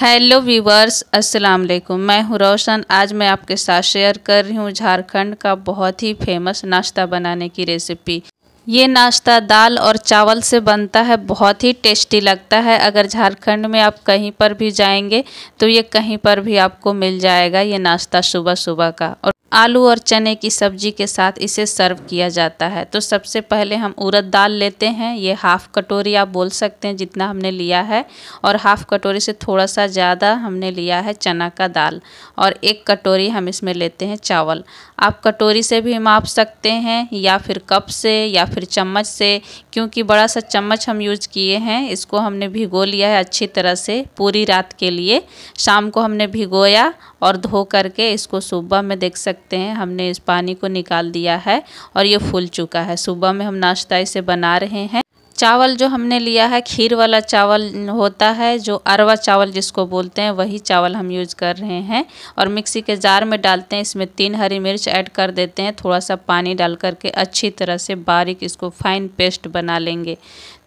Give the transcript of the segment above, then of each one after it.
hello viewers अस्सलाम वालेकुम मैं हूँ रोशन आज मैं आपके साथ शेयर कर रही हूँ झारखंड का बहुत ही फेमस नाश्ता बनाने की रेसिपी ये नाश्ता दाल और चावल से बनता है बहुत ही टेस्टी लगता है अगर झारखंड में आप कहीं पर भी जाएंगे तो ये कहीं पर भी आपको मिल जाएगा ये नाश्ता सुबह सुबह का और आलू और चने की सब्जी के साथ इसे सर्व किया जाता है तो सबसे पहले हम उड़द दाल लेते हैं ये हाफ़ कटोरी आप बोल सकते हैं जितना हमने लिया है और हाफ़ कटोरी से थोड़ा सा ज़्यादा हमने लिया है चना का दाल और एक कटोरी हम इसमें लेते हैं चावल आप कटोरी से भी माप सकते हैं या फिर कप से या फिर फिर चम्मच से क्योंकि बड़ा सा चम्मच हम यूज किए हैं इसको हमने भिगो लिया है अच्छी तरह से पूरी रात के लिए शाम को हमने भिगोया और धो करके इसको सुबह में देख सकते हैं हमने इस पानी को निकाल दिया है और ये फूल चुका है सुबह में हम नाश्ता इसे बना रहे हैं चावल जो हमने लिया है खीर वाला चावल होता है जो अरवा चावल जिसको बोलते हैं वही चावल हम यूज़ कर रहे हैं और मिक्सी के जार में डालते हैं इसमें तीन हरी मिर्च ऐड कर देते हैं थोड़ा सा पानी डाल करके अच्छी तरह से बारीक इसको फाइन पेस्ट बना लेंगे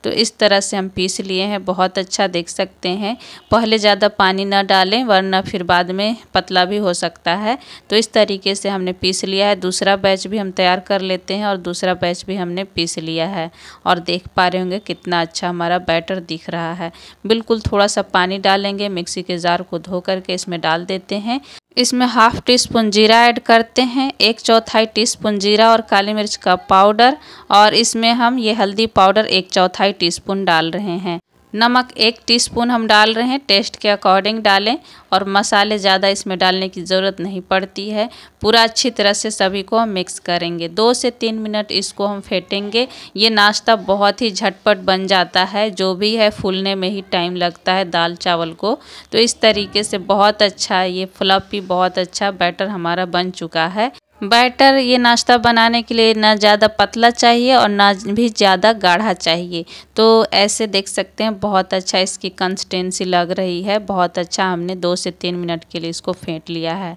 तो इस तरह से हम पीस लिए हैं बहुत अच्छा देख सकते हैं पहले ज़्यादा पानी ना डालें वरना फिर बाद में पतला भी हो सकता है तो इस तरीके से हमने पीस लिया है दूसरा बैच भी हम तैयार कर लेते हैं और दूसरा बैच भी हमने पीस लिया है और देख पा रहे होंगे कितना अच्छा हमारा बैटर दिख रहा है बिल्कुल थोड़ा सा पानी डालेंगे मिक्सी के जार को धो करके इसमें डाल देते हैं इसमें हाफ टी स्पून जीरा ऐड करते हैं एक चौथाई टी स्पून जीरा और काली मिर्च का पाउडर और इसमें हम ये हल्दी पाउडर एक चौथाई टी स्पून डाल रहे हैं नमक एक टीस्पून हम डाल रहे हैं टेस्ट के अकॉर्डिंग डालें और मसाले ज़्यादा इसमें डालने की ज़रूरत नहीं पड़ती है पूरा अच्छी तरह से सभी को हम मिक्स करेंगे दो से तीन मिनट इसको हम फेंटेंगे ये नाश्ता बहुत ही झटपट बन जाता है जो भी है फूलने में ही टाइम लगता है दाल चावल को तो इस तरीके से बहुत अच्छा ये भी बहुत अच्छा बैटर हमारा बन चुका है बैटर ये नाश्ता बनाने के लिए ना ज़्यादा पतला चाहिए और ना भी ज़्यादा गाढ़ा चाहिए तो ऐसे देख सकते हैं बहुत अच्छा इसकी कंसिस्टेंसी लग रही है बहुत अच्छा हमने दो से तीन मिनट के लिए इसको फेंट लिया है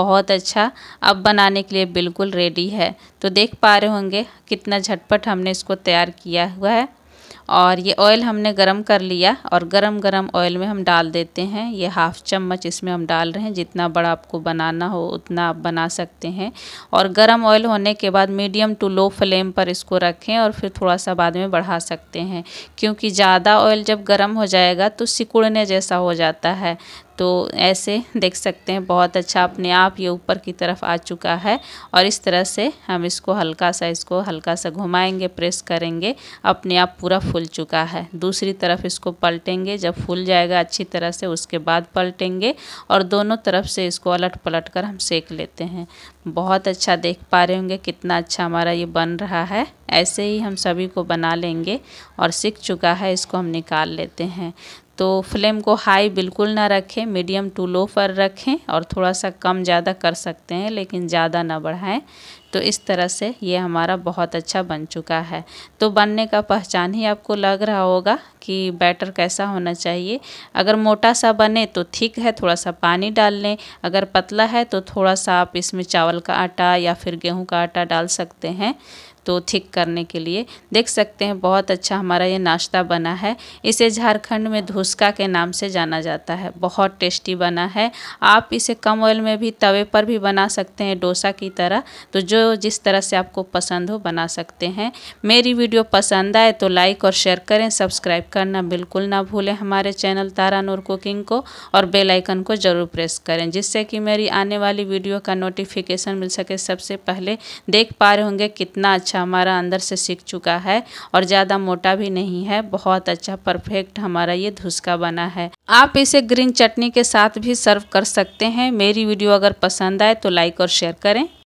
बहुत अच्छा अब बनाने के लिए बिल्कुल रेडी है तो देख पा रहे होंगे कितना झटपट हमने इसको तैयार किया हुआ है और ये ऑयल हमने गरम कर लिया और गरम गरम ऑयल में हम डाल देते हैं ये हाफ़ चम्मच इसमें हम डाल रहे हैं जितना बड़ा आपको बनाना हो उतना आप बना सकते हैं और गरम ऑयल होने के बाद मीडियम टू लो फ्लेम पर इसको रखें और फिर थोड़ा सा बाद में बढ़ा सकते हैं क्योंकि ज़्यादा ऑयल जब गर्म हो जाएगा तो सिकुड़ने जैसा हो जाता है तो ऐसे देख सकते हैं बहुत अच्छा अपने आप ये ऊपर की तरफ आ चुका है और इस तरह से हम इसको हल्का सा इसको हल्का सा घुमाएंगे प्रेस करेंगे अपने आप पूरा फूल चुका है दूसरी तरफ इसको पलटेंगे जब फूल जाएगा अच्छी तरह से उसके बाद पलटेंगे और दोनों तरफ से इसको अलट पलट कर हम सेक लेते हैं बहुत अच्छा देख पा रहे होंगे कितना अच्छा हमारा ये बन रहा है ऐसे ही हम सभी को बना लेंगे और सीख चुका है इसको हम निकाल लेते हैं तो फ्लेम को हाई बिल्कुल ना रखें मीडियम टू लो पर रखें और थोड़ा सा कम ज़्यादा कर सकते हैं लेकिन ज़्यादा ना बढ़ाएं तो इस तरह से ये हमारा बहुत अच्छा बन चुका है तो बनने का पहचान ही आपको लग रहा होगा कि बैटर कैसा होना चाहिए अगर मोटा सा बने तो ठीक है थोड़ा सा पानी डाल लें अगर पतला है तो थोड़ा सा आप इसमें चावल का आटा या फिर गेहूँ का आटा डाल सकते हैं तो थिक करने के लिए देख सकते हैं बहुत अच्छा हमारा ये नाश्ता बना है इसे झारखंड में धुसका के नाम से जाना जाता है बहुत टेस्टी बना है आप इसे कम ऑयल में भी तवे पर भी बना सकते हैं डोसा की तरह तो जो जिस तरह से आपको पसंद हो बना सकते हैं मेरी वीडियो पसंद आए तो लाइक और शेयर करें सब्सक्राइब करना बिल्कुल ना भूलें हमारे चैनल तारा नूर कुकिंग को और बेलाइकन को ज़रूर प्रेस करें जिससे कि मेरी आने वाली वीडियो का नोटिफिकेशन मिल सके सबसे पहले देख पा रहे होंगे कितना अच्छा अच्छा हमारा अंदर से सीख चुका है और ज़्यादा मोटा भी नहीं है बहुत अच्छा परफेक्ट हमारा ये धुसका बना है आप इसे ग्रीन चटनी के साथ भी सर्व कर सकते हैं मेरी वीडियो अगर पसंद आए तो लाइक और शेयर करें